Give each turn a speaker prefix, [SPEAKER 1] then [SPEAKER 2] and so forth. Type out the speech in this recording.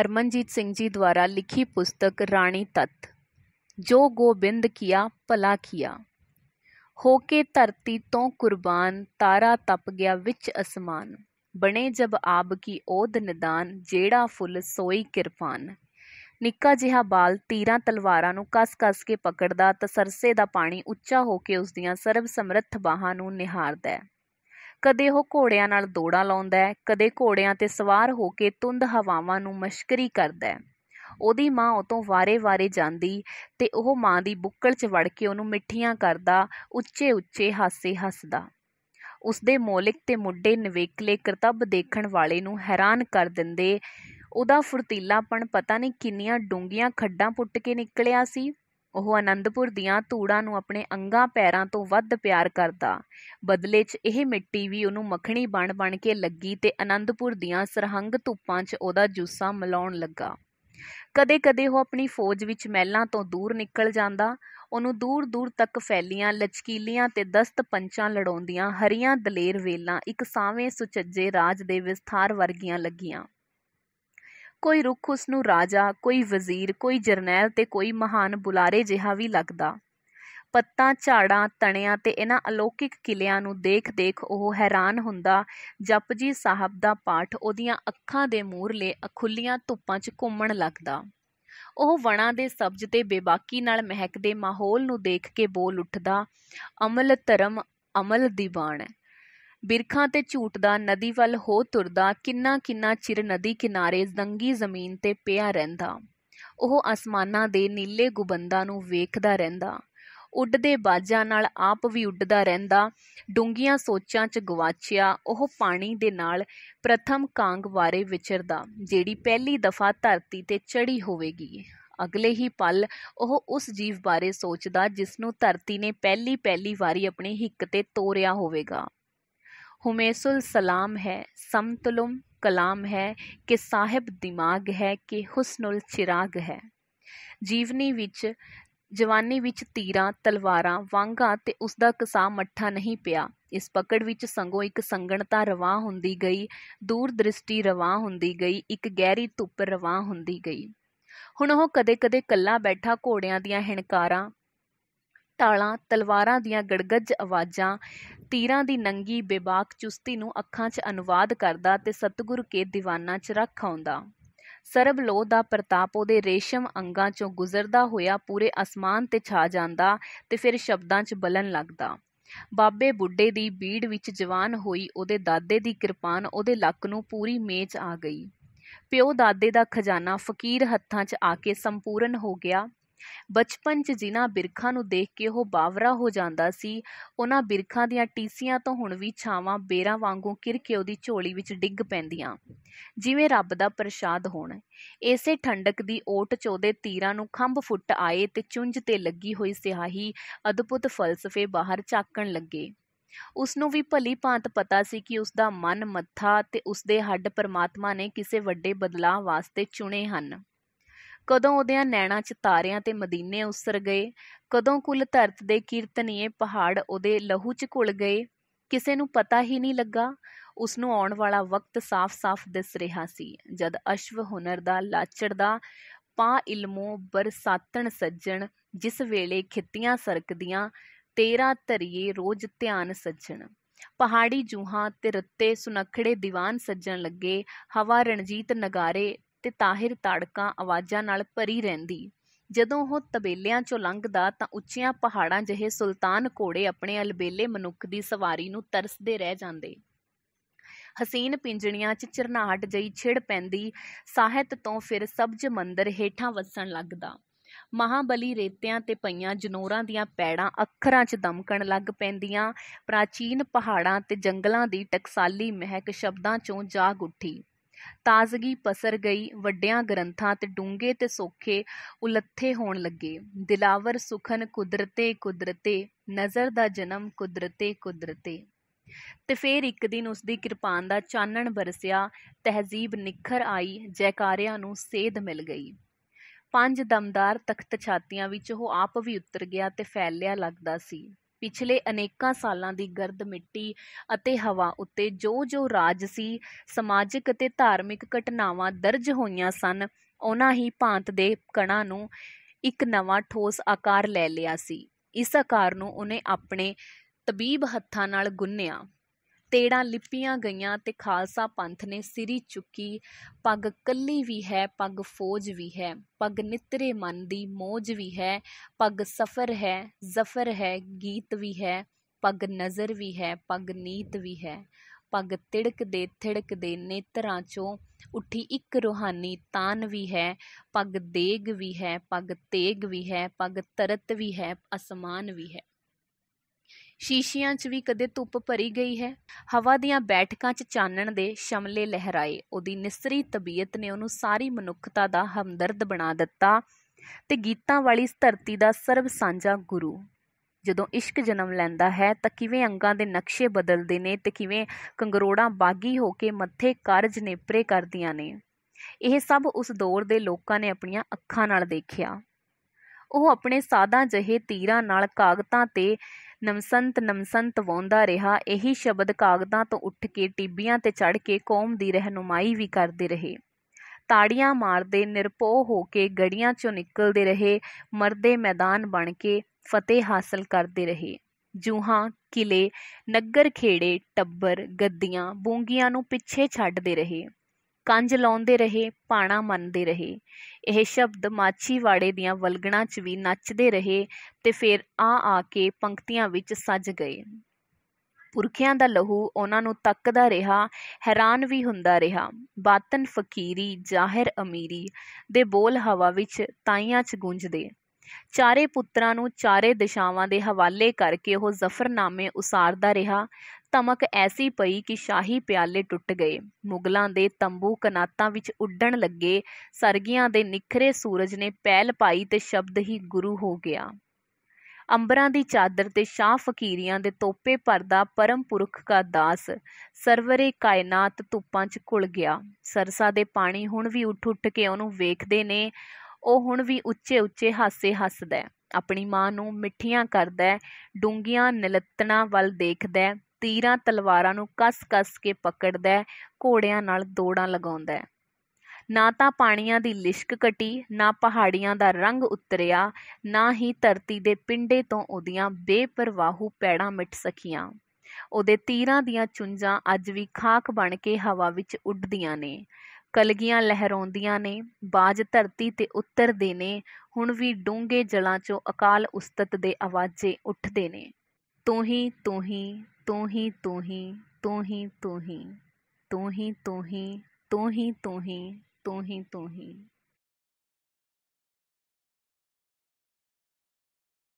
[SPEAKER 1] ਹਰਮਨਜੀਤ ਸਿੰਘ ਜੀ ਦੁਆਰਾ ਲਿਖੀ ਪੁਸਤਕ ਰਾਣੀ ਤਤ ਜੋ ਗੋਬਿੰਦ ਕੀਆ ਭਲਾ ਕੀਆ ਹੋ ਕੇ ਧਰਤੀ ਤੋਂ ਕੁਰਬਾਨ ਤਾਰਾ ਤਪ ਗਿਆ ਵਿੱਚ ਅਸਮਾਨ ਬਣੇ ਜਬ ਆਬ ਕੀ ਓਦ ਨਿਦਾਨ ਜਿਹੜਾ ਫੁੱਲ ਸੋਈ ਕਿਰਪਾਨ ਨਿੱਕਾ ਜਿਹਾ ਬਾਲ ਤੀਰਾਂ ਤਲਵਾਰਾਂ ਨੂੰ ਕਸ-ਕਸ ਕੇ ਪਕੜਦਾ ਤਸਰਸੇ ਦਾ ਪਾਣੀ ਉੱਚਾ ਹੋ ਕੇ ਉਸ ਦੀਆਂ ਸਰਬ ਸਮਰੱਥ ਬਾਹਾਂ ਨੂੰ ਨਿਹਾਰਦਾ ਹੈ ਕਦੇ ਉਹ ਘੋੜਿਆਂ ਨਾਲ ਦੌੜਾਂ ਲਾਉਂਦਾ ਹੈ ਕਦੇ ਘੋੜਿਆਂ ਤੇ ਸਵਾਰ ਹੋ ਕੇ ਤੁੰਦ ਹਵਾਵਾਂ ਨੂੰ ਮਸ਼ਕਰੀ ਕਰਦਾ ਹੈ ਉਹਦੀ ਮਾਂ ਉਹ ਤੋਂ ਵਾਰੇ-ਵਾਰੇ ਜਾਂਦੀ ਤੇ ਉਹ ਮਾਂ ਦੀ ਬੁੱਕਲ 'ਚ ਵੜ ਕੇ ਉਹਨੂੰ ਮਿੱਠੀਆਂ ਕਰਦਾ ਉੱਚੇ-ਉੱਚੇ ਹਾਸੇ ਹੱਸਦਾ ਉਸਦੇ ਮੌਲਿਕ ਤੇ ਮੁੱਢੇ ਨਵੇਕਲੇ ਕਰਤੱਬ ਦੇਖਣ ਵਾਲੇ ਨੂੰ ਹੈਰਾਨ ਕਰ ਦਿੰਦੇ ਉਹਦਾ ਫੁਰਤੀਲਾਪਣ ਪਤਾ ਨਹੀਂ ਕਿੰਨੀਆਂ ਡੂੰਗੀਆਂ ਖੱਡਾਂ ਪੁੱਟ ਕੇ ਨਿਕਲਿਆ ਸੀ ਉਹ ਅਨੰਦਪੁਰ ਦੀਆਂ ਧੂੜਾਂ ਨੂੰ ਆਪਣੇ ਅੰਗਾਂ ਪੈਰਾਂ ਤੋਂ ਵੱਧ ਪਿਆਰ ਕਰਦਾ ਬਦਲੇ 'ਚ ਇਹ ਮਿੱਟੀ ਵੀ ਉਹਨੂੰ ਮੱਖਣੀ ਬਣ ਬਣ ਕੇ ਲੱਗੀ ਤੇ ਅਨੰਦਪੁਰ ਦੀਆਂ ਸਰਹੰਗ ਧੁੱਪਾਂ 'ਚ ਉਹਦਾ ਜੁੱਸਾ ਮਲਾਉਣ ਲੱਗਾ ਕਦੇ-ਕਦੇ ਉਹ ਆਪਣੀ ਫੌਜ ਵਿੱਚ ਮਹਿਲਾਂ ਤੋਂ ਦੂਰ ਨਿਕਲ ਜਾਂਦਾ ਉਹਨੂੰ ਦੂਰ-ਦੂਰ ਤੱਕ ਫੈਲੀਆਂ ਲਚਕੀਲੀਆਂ ਤੇ ਦਸਤ ਪੰਚਾਂ ਲੜਾਉਂਦੀਆਂ ਹਰੀਆਂ ਦਲੇਰ ਵੇਲਾਂ ਇੱਕ ਸਾਵੇਂ ਸੁਚੱਜੇ ਰਾਜ ਦੇ ਵਿਸਥਾਰ ਵਰਗੀਆਂ ਲੱਗੀਆਂ ਕੋਈ ਰੁੱਖ ਉਸ ਨੂੰ ਰਾਜਾ ਕੋਈ ਵਜ਼ੀਰ ਕੋਈ ਜਰਨੈਲ ਤੇ ਕੋਈ ਮਹਾਨ ਬੁਲਾਰੇ ਜਿਹਾ ਵੀ ਲੱਗਦਾ ਪੱਤਾਂ ਝਾੜਾਂ ਤਣਿਆਂ ਤੇ ਇਹਨਾਂ ਅਲੌਕਿਕ ਕਿਲਿਆਂ ਨੂੰ ਦੇਖ-ਦੇਖ ਉਹ ਹੈਰਾਨ ਹੁੰਦਾ ਜਪਜੀ ਸਾਹਿਬ ਦਾ ਪਾਠ ਉਹਦੀਆਂ ਅੱਖਾਂ ਦੇ ਮੂਹਰਲੇ ਅਖੁੱਲੀਆਂ ਧੁੱਪਾਂ 'ਚ ਘੁੰਮਣ ਲੱਗਦਾ ਉਹ ਵਣਾਂ ਦੇ ਸਬਜ ਤੇ ਬੇਬਾਕੀ ਨਾਲ ਮਹਿਕਦੇ ਮਾਹੌਲ ਨੂੰ ਦੇਖ ਕੇ ਬੋਲ ਉੱਠਦਾ ਅਮਲ ਧਰਮ ਅਮਲ ਦੀਵਾਨ ਬਿਰਖਾਂ ਤੇ ਝੂਟਦਾ ਨਦੀ ਵੱਲ ਹੋ ਤੁਰਦਾ ਕਿੰਨਾ ਕਿੰਨਾ ਚਿਰ ਨਦੀ ਕਿਨਾਰੇ ਜ਼ੰਗੀ ਜ਼ਮੀਨ ਤੇ ਪਿਆ ਰਹਿੰਦਾ ਉਹ ਅਸਮਾਨਾਂ ਦੇ ਨੀਲੇ ਗੁਬੰਦਾਂ ਨੂੰ ਵੇਖਦਾ ਰਹਿੰਦਾ ਉੱਡਦੇ ਬਾਜਾਂ ਨਾਲ ਆਪ ਵੀ ਉੱਡਦਾ ਰਹਿੰਦਾ ਡੂੰਗੀਆਂ ਸੋਚਾਂ 'ਚ ਗਵਾਚਿਆ ਉਹ ਪਾਣੀ ਦੇ ਨਾਲ ਪ੍ਰਥਮ ਕਾਂਗ ਵਾਰੇ ਵਿਚਰਦਾ ਜਿਹੜੀ ਪਹਿਲੀ ਦਫਾ ਧਰਤੀ ਤੇ ਚੜੀ ਹੋਵੇਗੀ ਅਗਲੇ ਹੀ ਪਲ ਉਹ ਉਸ ਜੀਵ ਬਾਰੇ ਸੋਚਦਾ ਜਿਸ ਨੂੰ ਧਰਤੀ ਨੇ ਪਹਿਲੀ ਪਹਿਲੀ ਵਾਰੀ ਆਪਣੇ ਹਿੱਕ ਤੇ ਤੋਰਿਆ ਹੋਵੇਗਾ ਹੁਮੇਸੁਲ ਸਲਾਮ ਹੈ समतुलम ਕਲਾਮ ਹੈ ਕਿ ਸਾਹਿਬ ਦਿਮਾਗ ਹੈ ਕਿ ਹੁਸਨੁਲ ਚਿਰਾਗ ਹੈ ਜੀਵਨੀ ਵਿੱਚ ਜਵਾਨੀ ਵਿੱਚ ਤੀਰਾਂ ਤਲਵਾਰਾਂ ਵਾਂਗਾ ਤੇ ਉਸ ਦਾ ਕਸਾ ਮੱਠਾ ਨਹੀਂ ਪਿਆ ਇਸ ਪਕੜ ਵਿੱਚ ਸੰਗੋ ਇੱਕ ਸੰਗਣਤਾ ਰਵਾ ਹੁੰਦੀ ਗਈ ਦੂਰ ਦ੍ਰਿਸ਼ਟੀ ਰਵਾ ਹੁੰਦੀ ਗਈ ਇੱਕ ਗਹਿਰੀ ਧੁੱਪ ਰਵਾ ਹੁੰਦੀ ਗਈ ਹੁਣ ਉਹ ਕਦੇ-ਕਦੇ ਕੱਲਾ ਬੈਠਾ ਘੋੜਿਆਂ ਦੀਆਂ ਹਣਕਾਰਾਂ ਤਾਲਾਂ ਤਲਵਾਰਾਂ ਦੀਆਂ ਗੜਗੜਜ ਆਵਾਜ਼ਾਂ ਤੀਰਾਂ ਦੀ ਨੰਗੀ ਬੇਬਾਕ ਚੁਸਤੀ ਨੂੰ ਅੱਖਾਂ 'ਚ ਅਨੁਵਾਦ ਕਰਦਾ ਤੇ ਸਤਗੁਰ ਕੇ ਦੀਵਾਨਾ 'ਚ ਰੱਖ ਆਉਂਦਾ ਸਰਬ ਲੋਹ ਦਾ ਪ੍ਰਤਾਪ ਉਹਦੇ ਰੇਸ਼ਮ ਅੰਗਾਂ 'ਚੋਂ ਗੁਜ਼ਰਦਾ ਹੋਇਆ ਪੂਰੇ ਅਸਮਾਨ ਤੇ ਛਾ ਜਾਂਦਾ ਤੇ ਫਿਰ ਸ਼ਬਦਾਂ 'ਚ ਬਲਨ ਲੱਗਦਾ ਬਾਬੇ ਬੁੱਢੇ ਦੀ ਬੀੜ ਵਿੱਚ ਜਵਾਨ ਹੋਈ ਉਹਦੇ ਦਾਦੇ ਦੀ ਕਿਰਪਾਨ ਉਹਦੇ ਲੱਕ ਨੂੰ ਪੂਰੀ ਮੇਚ ਆ ਗਈ ਪਿਓ ਦਾਦੇ ਦਾ ਖਜ਼ਾਨਾ ਫਕੀਰ ਹੱਥਾਂ 'ਚ ਆ ਕੇ ਸੰਪੂਰਨ ਹੋ ਗਿਆ ਬਚਪਨ 'ਚ ਜਿਨ੍ਹਾਂ ਬਿਰਖਾਂ ਨੂੰ ਦੇਖ ਕੇ ਉਹ ਬਾਵਰਾ ਹੋ ਜਾਂਦਾ ਸੀ ਉਹਨਾਂ ਬਿਰਖਾਂ ਦੀਆਂ ਟੀਸੀਆਂ ਤੋਂ ਹੁਣ ਵੀ ਛਾਵਾਂ ਬੇਰਾਂ ਵਾਂਗੂ ਕਿਰ ਕੇ ਉਹਦੀ ਝੋਲੀ ਵਿੱਚ ਡਿੱਗ ਪੈਂਦੀਆਂ ਜਿਵੇਂ ਰੱਬ ਦਾ ਪ੍ਰਸ਼ਾਦ ਹੋਣ ਐਸੇ ਠੰਡਕ ਦੀ ਓਟ 'ਚ ਉਹਦੇ ਤੀਰਾਂ ਨੂੰ ਖੰਭ ਫੁੱਟ ਆਏ ਤੇ ਚੁੰਝ ਤੇ ਲੱਗੀ ਹੋਈ ਸਿਹਾਹੀ ਅਦਭੁਤ ਫਲਸਫੇ ਬਾਹਰ ਝਾਕਣ ਲੱਗੇ ਉਸ ਨੂੰ ਵੀ ਭਲੀ ਭਾਂਤ ਪਤਾ ਸੀ ਕਿ ਉਸ ਦਾ ਮਨ ਮੱਥਾ ਤੇ ਉਸ ਦੇ ਹੱਡ ਪਰਮਾਤਮਾ ਨੇ ਕਿਸੇ ਵੱਡੇ ਬਦਲਾਅ ਵਾਸਤੇ ਚੁਣੇ ਹਨ ਕਦੋਂ ਉਹਦਿਆਂ ਨੈਣਾ ਚ ਤਾਰਿਆਂ ਤੇ ਮਦੀਨੇ ਉਸਰ ਗਏ ਕਦੋਂ ਕੁੱਲ ਧਰਤ ਦੇ ਕੀਰਤਨੀਏ ਪਹਾੜ ਉਹਦੇ ਲਹੂ ਚ ਘੁਲ ਗਏ ਕਿਸੇ ਨੂੰ ਪਤਾ ਹੀ ਨਹੀਂ ਲੱਗਾ ਉਸ ਨੂੰ ਆਉਣ ਵਾਲਾ ਵਕਤ ਸਾਫ਼-ਸਾਫ਼ ਦਿਸ ਰਿਹਾ ਸੀ ਜਦ ਅਸ਼ਵ ਹੁਨਰ ਦਾ ਲਾਚੜ ਦਾ ਪਾ ਇਲਮੋ ਬਰਸਾਤਣ ਸੱਜਣ ਜਿਸ ਵੇਲੇ ਖਿੱਤੀਆਂ ਸਰਕਦੀਆਂ ਤੇਰਾ ਧਰੀਏ ਰੋਜ਼ ਧਿਆਨ ਸੱਜਣ ਪਹਾੜੀ ਜੂਹਾਂ ਤੇ ਰੱਤੇ ਸੁਨਖੜੇ ਦੀਵਾਨ ਸੱਜਣ ਲੱਗੇ ਹਵਾ ਰਣਜੀਤ ਨਗਾਰੇ ਤੇ ਤਾਹਿਰ ਤੜਕਾਂ ਆਵਾਜ਼ਾਂ ਨਾਲ ਭਰੀ ਰਹਿੰਦੀ ਜਦੋਂ ਉਹ ਤਬੇਲਿਆਂ ਚੋਂ ਲੰਘਦਾ ਤਾਂ ਉੱਚੀਆਂ ਪਹਾੜਾਂ ਜਿਹੇ ਸੁਲਤਾਨ ਘੋੜੇ ਆਪਣੇ ਅਲਬੇਲੇ ਮਨੁੱਖ ਦੀ ਸਵਾਰੀ ਨੂੰ ਤਰਸਦੇ ਰਹਿ ਜਾਂਦੇ ਹਸੀਨ ਪਿੰਜਣੀਆਂ 'ਚ ਚਰਨਾਹਟ ਜਈ ਛਿੜ ਪੈਂਦੀ ਸਾਹਿਤ ਤੋਂ ਫਿਰ ਸਬਜ ਮੰਦਰ ਹੀਠਾਂ ਵਸਣ ਲੱਗਦਾ ਮਹਾਬਲੀ ਰੇਤਿਆਂ ਤੇ ਪਈਆਂ ਜਨੋਰਾਂ ਦੀਆਂ ਪੈੜਾਂ ਅੱਖਰਾਂ 'ਚ ਦਮਕਣ ਲੱਗ ਪੈਂਦੀਆਂ ਪ੍ਰਾਚੀਨ ਪਹਾੜਾਂ ਤੇ ਜੰਗਲਾਂ ਦੀ ਟਕਸਾਲੀ ਮਹਿਕ ਸ਼ਬਦਾਂ 'ਚੋਂ ਜਾਗ ਉੱਠੀ ਤਾਜ਼ਗੀ ਪਸਰ ਗਈ ਵੱਡਿਆਂ ਗ੍ਰੰਥਾਂ ਤੇ ਡੂੰਗੇ ਤੇ ਸੋਖੇ ਉਲੱਥੇ ਹੋਣ ਲੱਗੇ ਦਿਲਾਵਰ ਸੁਖਨ ਕੁਦਰਤੇ ਕੁਦਰਤੇ ਨਜ਼ਰ ਦਾ ਜਨਮ ਕੁਦਰਤੇ ਕੁਦਰਤੇ ਤੇ ਫੇਰ ਇੱਕ ਦਿਨ ਉਸ ਦੀ ਕਿਰਪਾਨ ਦਾ ਚਾਨਣ ਬਰਸਿਆ ਤਹਿਜ਼ੀਬ ਨਿਖਰ ਆਈ ਜੈਕਾਰਿਆਂ ਨੂੰ ਸੇਧ ਮਿਲ ਗਈ ਪੰਜ ਦਮਦਾਰ ਤਖਤ ਛਾਤੀਆਂ ਵਿੱਚ ਉਹ ਆਪ ਵੀ ਉਤਰ ਗਿਆ ਤੇ ਫੈਲਿਆ ਲੱਗਦਾ ਸੀ ਪਿਛਲੇ ਅਨੇਕਾਂ ਸਾਲਾਂ ਦੀ ਗਰਦ ਮਿੱਟੀ ਅਤੇ ਹਵਾ ਉੱਤੇ ਜੋ ਜੋ ਰਾਜ ਸੀ ਸਮਾਜਿਕ ਅਤੇ ਧਾਰਮਿਕ ਘਟਨਾਵਾਂ ਦਰਜ ਹੋਈਆਂ ਸਨ ਉਹਨਾਂ ਹੀ ਭਾਂਤ ਦੇ ਕਣਾਂ ਨੂੰ ਇੱਕ ਨਵਾਂ ਠੋਸ ਆਕਾਰ ਲੈ ਲਿਆ ਸੀ ਇਸ ਆਕਾਰ ਨੂੰ ਉਹਨੇ ਆਪਣੇ ਤਬੀਬ ਹੱਥਾਂ ਨਾਲ ਗੁੰਨਿਆ ਤੇੜਾਂ ਲਿਪੀਆਂ ਗਈਆਂ ਤੇ ਖਾਲਸਾ ਪੰਥ ਨੇ ਸਿਰੀ ਚੁੱਕੀ ਪੱਗ ਕੱਲੀ ਵੀ ਹੈ ਪੱਗ ਫੌਜ ਵੀ ਹੈ ਪੱਗ ਨਿਤਰੇ ਮਨ ਦੀ ਮੋਜ ਵੀ ਹੈ ਪੱਗ ਸਫਰ ਹੈ ਜ਼ਫਰ ਹੈ ਗੀਤ ਵੀ ਹੈ ਪੱਗ ਨਜ਼ਰ ਵੀ ਹੈ ਪੱਗ ਨੀਤ ਵੀ ਹੈ ਪੱਗ ਤਿੜਕ ਦੇ ਥਿੜਕ ਦੇ ਨੇਤਰਾਂ ਚੋਂ ਉੱਠੀ ਇੱਕ ਰੋਹਾਨੀ ਤਾਨ ਵੀ ਹੈ ਪੱਗ ਦੇਗ ਵੀ ਹੈ ਪੱਗ ਤੇਗ ਵੀ ਹੈ ਪੱਗ ਤਰਤ ਵੀ ਹੈ ਅਸਮਾਨ ਵੀ ਹੈ ਸ਼ੀਸ਼ਿਆਂ 'ਚ ਵੀ ਕਦੇ ਧੁੱਪ ਭਰੀ ਗਈ ਹੈ ਹਵਾ ਦੀਆਂ ਬੈਠਕਾਂ 'ਚ ਚਾਨਣ ਦੇ ਸ਼ਮਲੇ ਲਹਿਰਾਏ ਉਹਦੀ ਨਿਸਰੀ ਤਬੀਅਤ ਨੇ ਉਹਨੂੰ ਸਾਰੀ ਮਨੁੱਖਤਾ ਦਾ ਹਮਦਰਦ ਬਣਾ ਦਿੱਤਾ ਤੇ ਗੀਤਾਂ ਵਾਲੀ ਇਸ ਧਰਤੀ ਦਾ ਸਰਬ ਸਾਂਝਾ ਗੁਰੂ ਜਦੋਂ ਇਸ਼ਕ ਜਨਮ ਲੈਂਦਾ ਹੈ ਤਾਂ ਕਿਵੇਂ ਅੰਗਾਂ ਦੇ ਨਕਸ਼ੇ ਬਦਲਦੇ ਨੇ ਤੇ ਕਿਵੇਂ ਕੰਗਰੋੜਾਂ ਬਾਗੀ ਹੋ ਕੇ ਮੱਥੇ ਕਾਰਜ ਨੇਪਰੇ ਕਰਦੀਆਂ ਨੇ ਇਹ ਸਭ ਉਸ ਦੌਰ ਦੇ ਲੋਕਾਂ ਨੇ ਆਪਣੀਆਂ ਅੱਖਾਂ ਨਾਲ ਦੇਖਿਆ ਉਹ ਆਪਣੇ ਸਾਦਾ ਜਿਹੇ ਤੀਰਾਂ ਨਾਲ ਕਾਗਤਾਂ ਤੇ ਨਮਸੰਤ ਨਮਸੰਤ ਵਾਉਂਦਾ ਰਿਹਾ ਇਹੀ ਸ਼ਬਦ ਕਾਗਤਾਂ ਤੋਂ ਉੱਠ ਕੇ ਟਿੱਬੀਆਂ ਤੇ ਚੜ ਕੇ ਕੌਮ ਦੀ ਰਹਿਨਮਾਈ ਵੀ ਕਰਦੇ ਰਹੇ ਤਾੜੀਆਂ ਮਾਰਦੇ ਨਿਰਪੋ ਹੋ ਕੇ ਗੜੀਆਂ ਚੋਂ ਨਿਕਲਦੇ ਰਹੇ ਮਰਦੇ ਮੈਦਾਨ ਬਣ ਕੇ ਫਤਿਹ ਹਾਸਲ ਕਰਦੇ ਰਹੇ ਜੂਹਾਂ ਕਿਲੇ ਨਗਰ ਖੇੜੇ ਟੱਬਰ ਗੱਦੀਆਂ ਬੂੰਗੀਆਂ ਨੂੰ ਪਿੱਛੇ ਛੱਡਦੇ ਰਹੇ ਕੰਜ ਲਾਉਂਦੇ ਰਹੇ ਪਾਣਾ ਮੰਨਦੇ ਰਹੇ ਇਹ ਸ਼ਬਦ ਮਾਛੀਵਾੜੇ ਦੀਆਂ ਵਲਗਣਾ 'ਚ ਵੀ ਨੱਚਦੇ ਰਹੇ ਤੇ ਫਿਰ ਆ ਆ ਕੇ ਪੰਕਤੀਆਂ ਵਿੱਚ ਸੱਜ ਗਏ ਪੁਰਖਿਆਂ ਦਾ ਲਹੂ ਉਹਨਾਂ ਨੂੰ ਤੱਕਦਾ ਰਿਹਾ ਹੈਰਾਨ ਵੀ ਹੁੰਦਾ ਰਿਹਾ ਬਾਤਨ ਫਕੀਰੀ ਜ਼ਾਹਿਰ ਅਮੀਰੀ ਦੇ ਬੋਲ ਹਵਾ ਵਿੱਚ ਤਾਈਆਂ 'ਚ ਗੂੰਜਦੇ ਚਾਰੇ ਪੁੱਤਰਾਂ ਨੂੰ ਚਾਰੇ ਦਿਸ਼ਾਵਾਂ ਦੇ ਹਵਾਲੇ ਕਰਕੇ ਉਹ ਜ਼ਫਰਨਾਮੇ ਉਸਾਰਦਾ ਰਿਹਾ ਧਮਕ ਐਸੀ ਪਈ ਕਿ ਸ਼ਾਹੀ ਪਿਆਲੇ ਟੁੱਟ ਗਏ ਮੁਗਲਾਂ ਦੇ ਤੰਬੂ ਕਨਾਤਾਂ ਵਿੱਚ ਉੱਡਣ ਲੱਗੇ ਸਰਗੀਆਂ ਦੇ ਨਿਖਰੇ ਸੂਰਜ ਨੇ ਪੈਲ ਪਾਈ ਤੇ ਸ਼ਬਦ ਹੀ ਗੁਰੂ ਹੋ ਗਿਆ ਅੰਬਰਾਂ ਦੀ ਚਾਦਰ ਤੇ ਸ਼ਾਹ ਫਕੀਰੀਆਂ ਦੇ ਤੋਪੇ ਪਰਦਾ ਪਰਮ ਪੁਰਖ ਦਾ ਦਾਸ ਸਰਵਰੇ ਕਾਇਨਾਤ ਧੁੱਪਾਂ 'ਚ ਘੁਲ ਗਿਆ ਸਰਸਾ ਦੇ ਪਾਣੀ ਹੁਣ ਵੀ ਉੱਠ ਉੱਠ ਕੇ ਉਹਨੂੰ ਵੇਖਦੇ ਨੇ ਉਹ ਹੁਣ ਵੀ ਉੱਚੇ ਉੱਚੇ ਹਾਸੇ ਹੱਸਦਾ ਆਪਣੀ ਮਾਂ ਨੂੰ ਮਿੱਠੀਆਂ ਕਰਦਾ ਡੂੰਗੀਆਂ ਨਿਲਤਣਾ ਵੱਲ ਦੇਖਦਾ ਤੀਰਾਂ ਤਲਵਾਰਾਂ ਨੂੰ ਕੱਸ-ਕੱਸ ਕੇ ਪਕੜਦਾ ਹੈ ਘੋੜਿਆਂ ਨਾਲ ਦੌੜਾਂ ਲਗਾਉਂਦਾ ਹੈ ਨਾ ਤਾਂ ਪਾਣੀਆਂ ਦੀ ਲਿਸ਼ਕ ਕਟੀ ਨਾ ਪਹਾੜੀਆਂ ਦਾ ਰੰਗ ਉਤਰਿਆ ਨਾ ਹੀ ਧਰਤੀ ਦੇ ਪਿੰਡੇ ਤੋਂ ਉਹਦੀਆਂ ਬੇਪਰਵਾਹੂ ਪੈੜਾਂ ਮਿਟ ਸਕੀਆਂ ਉਹਦੇ ਤੀਰਾਂ ਦੀਆਂ ਚੁੰਝਾਂ ਅੱਜ ਵੀ ਖਾਕ ਬਣ ਕੇ ਹਵਾ ਵਿੱਚ ਉੱਡਦੀਆਂ ਨੇ ਕਲਗੀਆਂ ਲਹਿਰਾਉਂਦੀਆਂ ਨੇ ਬਾਜ ਧਰਤੀ ਤੇ ਉਤਰਦੇ ਨੇ ਹੁਣ ਵੀ ਡੂੰਘੇ ਜਲਾਂ 'ਚੋਂ ਅਕਾਲ ਉਸਤਤ ਦੇ ਆਵਾਜ਼ੇ ਉੱਠਦੇ ਨੇ ਤੂੰ ਹੀ ਤੂੰ ਹੀ ਤੂੰ ਹੀ ਤੂੰ ਹੀ ਤੂੰ ਹੀ ਤੂੰ ਹੀ ਤੂੰ ਹੀ ਤੂੰ ਹੀ ਤੂੰ ਹੀ ਤੂੰ ਹੀ ਤੂੰ ਹੀ ਤੂੰ ਹੀ